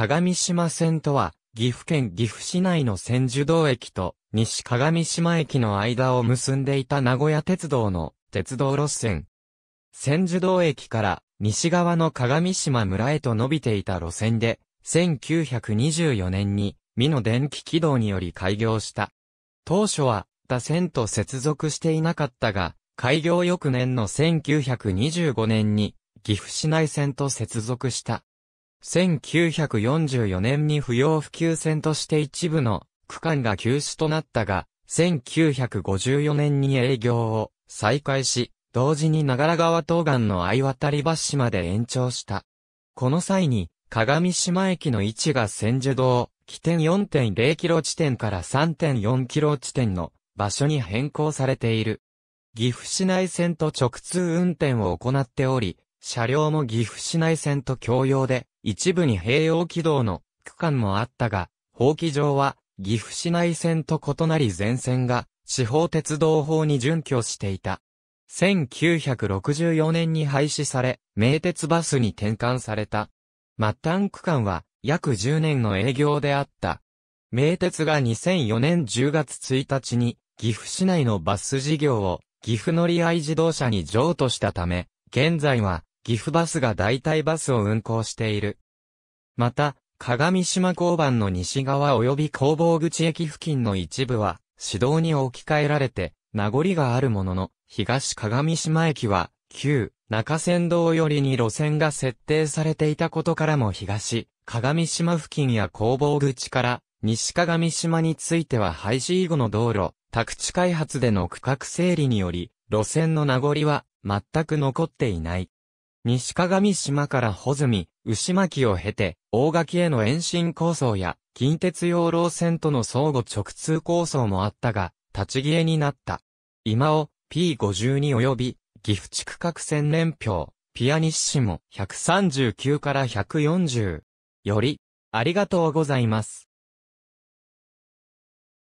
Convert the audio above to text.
鏡島線とは、岐阜県岐阜市内の千住道駅と西鏡島駅の間を結んでいた名古屋鉄道の鉄道路線。千住道駅から西側の鏡島村へと伸びていた路線で、1924年に美濃電気軌道により開業した。当初は他線と接続していなかったが、開業翌年の1925年に岐阜市内線と接続した。1944年に不要不急線として一部の区間が休止となったが、1954年に営業を再開し、同時に長良川東岸の相渡り橋まで延長した。この際に、鏡島駅の位置が千住道、起点4.0キロ地点から3.4キロ地点の場所に変更されている。岐阜市内線と直通運転を行っており、車両も岐阜市内線と共用で、一部に併用軌道の区間もあったが、法規上は岐阜市内線と異なり全線が地方鉄道法に準拠していた。1964年に廃止され、名鉄バスに転換された。末端区間は約10年の営業であった。名鉄が2004年10月1日に岐阜市内のバス事業を岐阜乗り合い自動車に譲渡したため、現在は岐阜バスが代替バスを運行している。また、鏡島交番の西側及び工房口駅付近の一部は、市道に置き換えられて、名残があるものの、東鏡島駅は、旧、中山道寄りに路線が設定されていたことからも東、鏡島付近や工房口から、西鏡島については廃止以後の道路、宅地開発での区画整理により、路線の名残は、全く残っていない。西鏡島から穂積、牛巻を経て、大垣への延伸構想や、近鉄養老線との相互直通構想もあったが、立ち消えになった。今を P52 及び、岐阜地区各線年表、ピアニッシモ139から140。より、ありがとうございます。